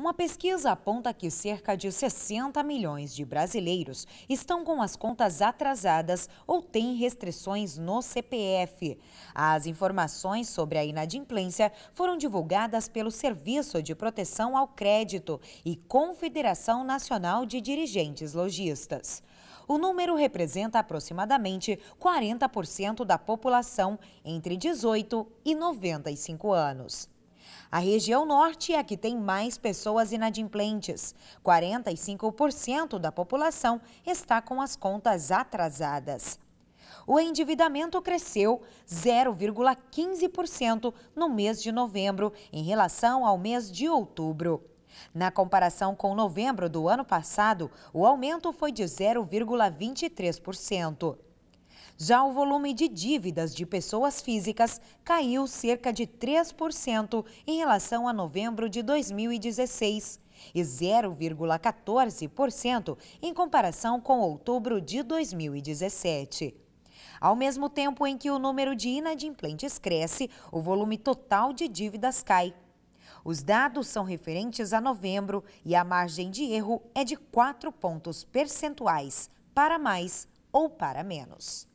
Uma pesquisa aponta que cerca de 60 milhões de brasileiros estão com as contas atrasadas ou têm restrições no CPF. As informações sobre a inadimplência foram divulgadas pelo Serviço de Proteção ao Crédito e Confederação Nacional de Dirigentes Logistas. O número representa aproximadamente 40% da população entre 18 e 95 anos. A região norte é a que tem mais pessoas inadimplentes. 45% da população está com as contas atrasadas. O endividamento cresceu 0,15% no mês de novembro em relação ao mês de outubro. Na comparação com novembro do ano passado, o aumento foi de 0,23%. Já o volume de dívidas de pessoas físicas caiu cerca de 3% em relação a novembro de 2016 e 0,14% em comparação com outubro de 2017. Ao mesmo tempo em que o número de inadimplentes cresce, o volume total de dívidas cai. Os dados são referentes a novembro e a margem de erro é de 4 pontos percentuais, para mais ou para menos.